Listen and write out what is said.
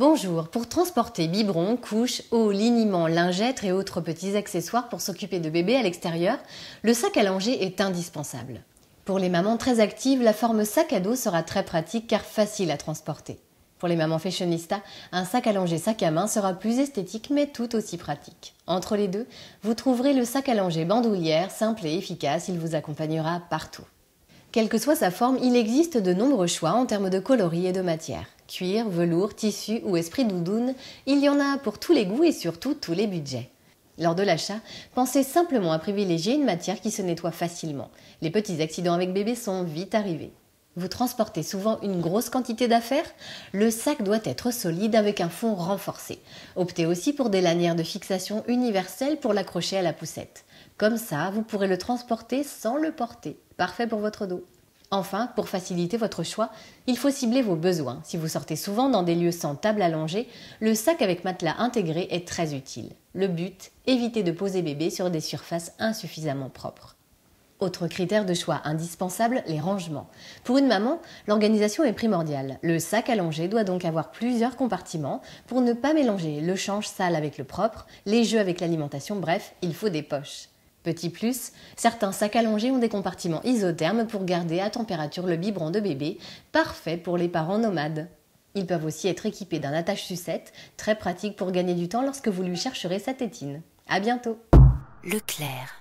Bonjour, pour transporter biberon, couches, eau, liniments, lingettes et autres petits accessoires pour s'occuper de bébés à l'extérieur, le sac à langer est indispensable. Pour les mamans très actives, la forme sac à dos sera très pratique car facile à transporter. Pour les mamans fashionistas, un sac à langer sac à main sera plus esthétique mais tout aussi pratique. Entre les deux, vous trouverez le sac à langer bandoulière, simple et efficace, il vous accompagnera partout. Quelle que soit sa forme, il existe de nombreux choix en termes de coloris et de matière cuir, velours, tissu ou esprit doudoune, il y en a pour tous les goûts et surtout tous les budgets. Lors de l'achat, pensez simplement à privilégier une matière qui se nettoie facilement. Les petits accidents avec bébé sont vite arrivés. Vous transportez souvent une grosse quantité d'affaires Le sac doit être solide avec un fond renforcé. Optez aussi pour des lanières de fixation universelles pour l'accrocher à la poussette. Comme ça, vous pourrez le transporter sans le porter. Parfait pour votre dos. Enfin, pour faciliter votre choix, il faut cibler vos besoins. Si vous sortez souvent dans des lieux sans table allongée, le sac avec matelas intégré est très utile. Le but, éviter de poser bébé sur des surfaces insuffisamment propres. Autre critère de choix indispensable, les rangements. Pour une maman, l'organisation est primordiale. Le sac allongé doit donc avoir plusieurs compartiments pour ne pas mélanger le change sale avec le propre, les jeux avec l'alimentation, bref, il faut des poches. Petit plus, certains sacs allongés ont des compartiments isothermes pour garder à température le biberon de bébé, parfait pour les parents nomades. Ils peuvent aussi être équipés d'un attache-sucette, très pratique pour gagner du temps lorsque vous lui chercherez sa tétine. À bientôt. Leclerc.